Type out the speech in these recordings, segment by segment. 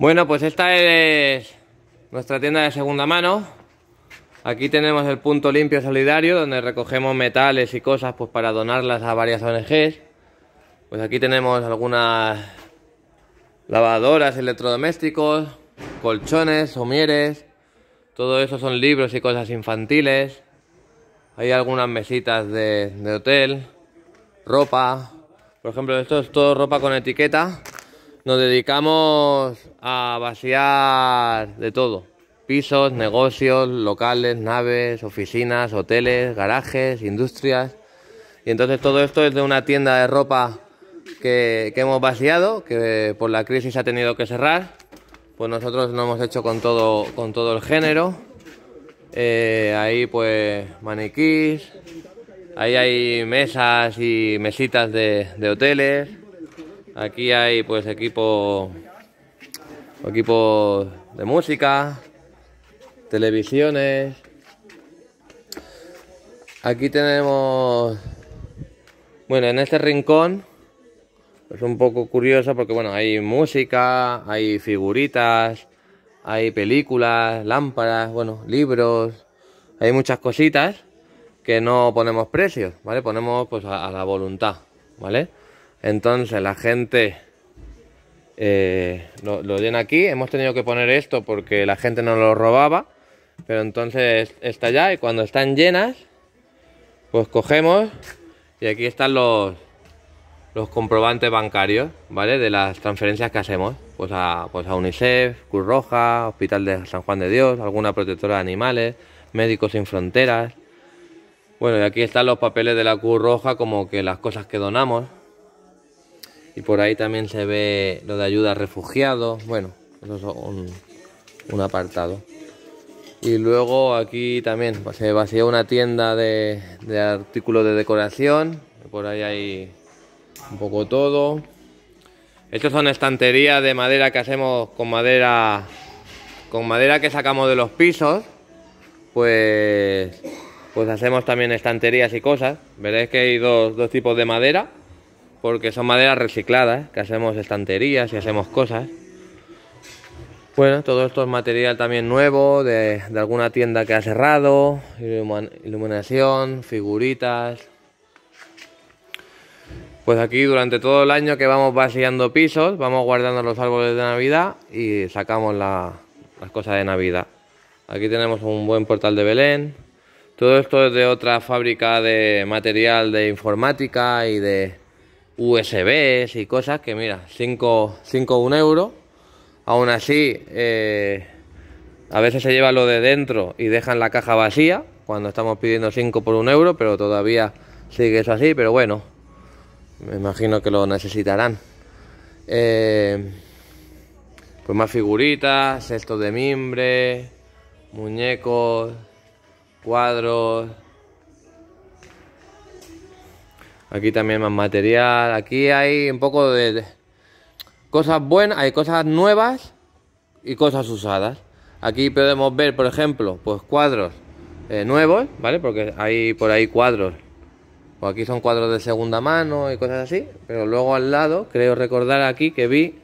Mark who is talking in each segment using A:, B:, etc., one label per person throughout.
A: Bueno, pues esta es nuestra tienda de segunda mano. Aquí tenemos el punto limpio solidario, donde recogemos metales y cosas pues, para donarlas a varias ONGs. Pues aquí tenemos algunas lavadoras, electrodomésticos, colchones, somieres. Todo eso son libros y cosas infantiles. Hay algunas mesitas de hotel, ropa. Por ejemplo, esto es todo ropa con etiqueta nos dedicamos a vaciar de todo. Pisos, negocios, locales, naves, oficinas, hoteles, garajes, industrias. Y entonces todo esto es de una tienda de ropa que, hemos vaciado, que por la crisis ha tenido que cerrar. Pues nosotros lo hemos hecho con todo, con todo el género. Eh, ahí pues maniquís, ahí hay mesas y mesitas de, de hoteles, Aquí hay pues equipo, equipo de música, televisiones. Aquí tenemos, bueno, en este rincón es pues, un poco curioso porque bueno, hay música, hay figuritas, hay películas, lámparas, bueno, libros, hay muchas cositas que no ponemos precios, ¿vale? Ponemos pues a la voluntad, ¿vale? Entonces la gente eh, lo, llena aquí. Hemos tenido que poner esto porque la gente no lo robaba. Pero entonces está ya y cuando están llenas, pues cogemos y aquí están los, los comprobantes bancarios, ¿vale? De las transferencias que hacemos. Pues a, pues a UNICEF, Cruz Roja, Hospital de San Juan de Dios, alguna protectora de animales, Médicos Sin Fronteras. Bueno, y aquí están los papeles de la Cruz Roja, como que las cosas que donamos, y por ahí también se ve lo de ayuda a refugiados. Bueno, eso es un, apartado. Y luego aquí también pues, se vació una tienda de, de artículos de decoración. Por ahí hay un poco todo. Estos son estanterías de madera que hacemos con madera con madera que sacamos de los pisos. Pues pues hacemos también estanterías y cosas. Veréis que hay dos tipos de madera porque son maderas recicladas, que hacemos estanterías y hacemos cosas. Bueno, todo esto es material también nuevo, de, alguna tienda que ha cerrado, iluminación, figuritas. Pues aquí durante todo el año que vamos vaciando pisos, vamos guardando los árboles de Navidad y sacamos las cosas de Navidad. Aquí tenemos un buen portal de Belén. Todo esto es de otra fábrica de material de informática y de, USBs y cosas que mira, 5 cinco 1 euro. Aún así, eh, a veces se lleva lo de dentro y dejan la caja vacía cuando estamos pidiendo 5 por un euro, pero todavía sigue eso así, pero bueno, me imagino que lo necesitarán. Eh, pues más figuritas, cestos de mimbre, muñecos, cuadros. Aquí también más material. Aquí hay un poco de, cosas buenas, hay cosas nuevas y cosas usadas. Aquí podemos ver, por ejemplo, pues cuadros eh, nuevos, ¿vale? Porque hay por ahí cuadros. O aquí son cuadros de segunda mano y cosas así. Pero luego al lado, creo recordar aquí que vi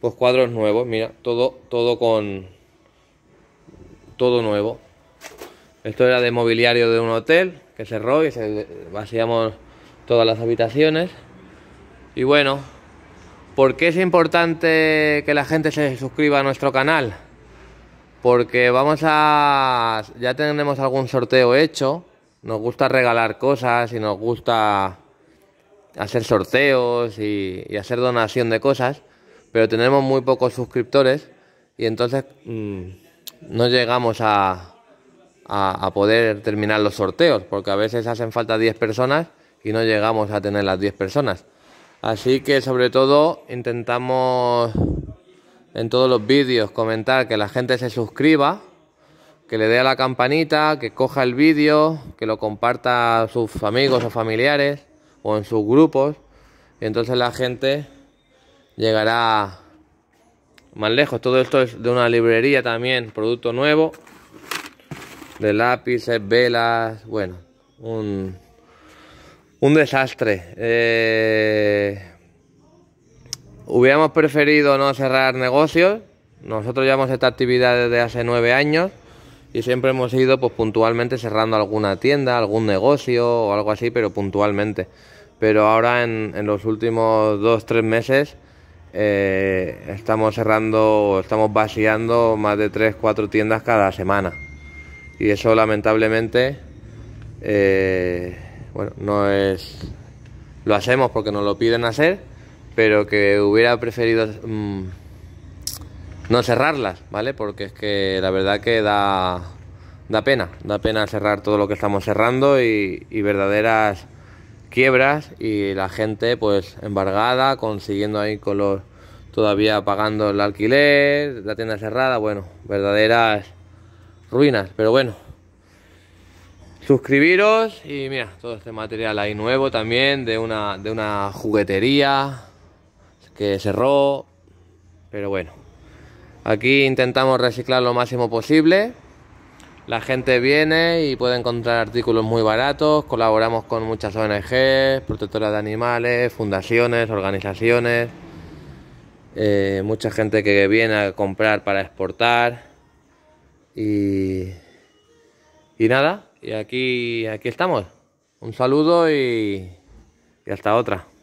A: pues cuadros nuevos. Mira, todo, todo con. Todo nuevo. Esto era de mobiliario de un hotel que cerró y se eh, vaciamos todas las habitaciones. Y bueno, ¿por qué es importante que la gente se suscriba a nuestro canal? Porque vamos a... ya tenemos algún sorteo hecho. Nos gusta regalar cosas y nos gusta hacer sorteos y, hacer donación de cosas. Pero tenemos muy pocos suscriptores y entonces mm, no llegamos a, a, a poder terminar los sorteos. Porque a veces hacen falta 10 personas y no llegamos a tener las 10 personas. Así que sobre todo intentamos en todos los vídeos comentar que la gente se suscriba, que le dé a la campanita, que coja el vídeo, que lo comparta a sus amigos o familiares o en sus grupos. Y entonces la gente llegará más lejos. Todo esto es de una librería también, producto nuevo, de lápices, velas, bueno, un un desastre. Eh, hubiéramos preferido no cerrar negocios. Nosotros llevamos esta actividad desde hace nueve años y siempre hemos ido pues puntualmente cerrando alguna tienda, algún negocio o algo así, pero puntualmente. Pero ahora en, los últimos dos, tres meses eh, estamos cerrando, estamos vaciando más de tres, cuatro tiendas cada semana. Y eso lamentablemente... Eh, bueno, no es... Lo hacemos porque nos lo piden hacer, pero que hubiera preferido mm, no cerrarlas, ¿vale? Porque es que la verdad que da, da pena, da pena cerrar todo lo que estamos cerrando y, y verdaderas quiebras y la gente pues embargada, consiguiendo ahí con los todavía pagando el alquiler, la tienda cerrada, bueno, verdaderas ruinas, pero bueno, suscribiros y mira, todo este material ahí nuevo también de una, de una juguetería que cerró, pero bueno, aquí intentamos reciclar lo máximo posible. La gente viene y puede encontrar artículos muy baratos, colaboramos con muchas ONG, protectoras de animales, fundaciones, organizaciones, eh, mucha gente que viene a comprar para exportar y nada, y aquí, aquí estamos. Un saludo y, y hasta otra.